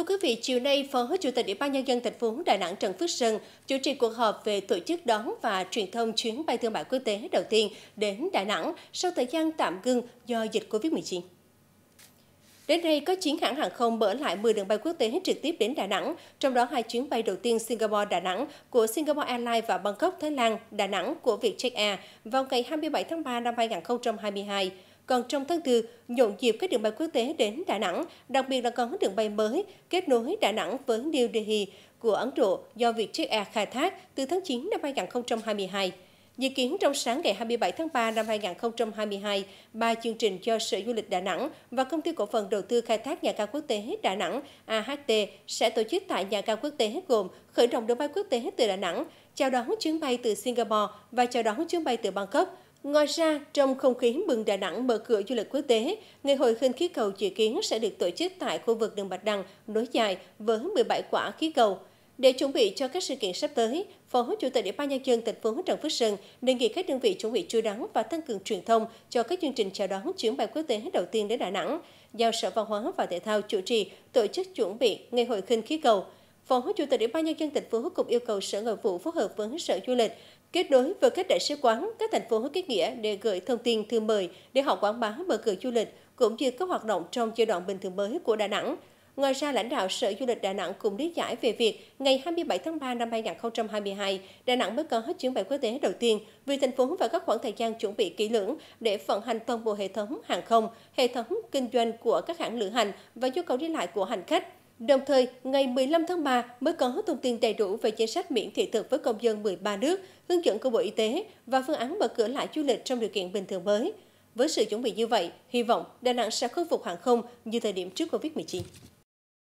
Thưa quý vị, chiều nay, Phó Chủ tịch Ủy ban nhân dân thành phố Đà Nẵng Trần Phước Sơn chủ trì cuộc họp về tổ chức đón và truyền thông chuyến bay thương mại quốc tế đầu tiên đến Đà Nẵng sau thời gian tạm ngưng do dịch Covid-19. Đến nay, có chuyến hãng hàng không mở lại 10 đường bay quốc tế trực tiếp đến Đà Nẵng, trong đó hai chuyến bay đầu tiên Singapore-Đà Nẵng của Singapore Airlines và Bangkok Thái Lan, Đà Nẵng của Vietjet Air vào ngày 27 tháng 3 năm 2022. Còn trong tháng 4, nhộn nhịp các đường bay quốc tế đến Đà Nẵng, đặc biệt là có đường bay mới kết nối Đà Nẵng với New Delhi của Ấn Độ do Vietjet Air khai thác từ tháng 9 năm 2022. Dự kiến trong sáng ngày 27 tháng 3 năm 2022, ba chương trình do Sở Du lịch Đà Nẵng và Công ty Cổ phần Đầu tư Khai thác Nhà ga quốc tế Đà Nẵng AHT sẽ tổ chức tại nhà ga quốc tế gồm khởi động đường bay quốc tế từ Đà Nẵng, chào đón chuyến bay từ Singapore và chào đón chuyến bay từ Bangkok, Ngoài ra, trong không khí mừng Đà Nẵng mở cửa du lịch quốc tế, Ngày hội khinh khí cầu dự kiến sẽ được tổ chức tại khu vực đường Bạch Đằng, nối dài với 17 quả khí cầu. Để chuẩn bị cho các sự kiện sắp tới, Phó Chủ tịch Ủy ban nhân dân thành phố Trần Phước Sơn đề nghị các đơn vị chuẩn bị chú đáo và tăng cường truyền thông cho các chương trình chào đón chuyến bay quốc tế đầu tiên đến Đà Nẵng, giao Sở Văn hóa và Thể thao chủ trì tổ chức chuẩn bị Ngày hội khinh khí cầu. Phó Chủ tịch Ủy ban nhân dân thành phố cũng yêu cầu Sở Nội vụ phối hợp với Sở Du lịch kết nối với các đại sứ quán các thành phố kết nghĩa để gửi thông tin thư mời để họ quảng bá mở cửa du lịch cũng như các hoạt động trong giai đoạn bình thường mới của Đà Nẵng. Ngoài ra, lãnh đạo Sở Du lịch Đà Nẵng cũng lý giải về việc ngày 27 tháng 3 năm 2022, Đà Nẵng mới có hết chuyến bay quốc tế đầu tiên vì thành phố và các khoảng thời gian chuẩn bị kỹ lưỡng để vận hành toàn bộ hệ thống hàng không, hệ thống kinh doanh của các hãng lữ hành và nhu cầu đi lại của hành khách. Đồng thời, ngày 15 tháng 3 mới có thông tin đầy đủ về chính sách miễn thị thực với công dân 13 nước, hướng dẫn của Bộ Y tế và phương án mở cửa lại du lịch trong điều kiện bình thường mới. Với sự chuẩn bị như vậy, hy vọng Đà Nẵng sẽ khôi phục hàng không như thời điểm trước Covid-19.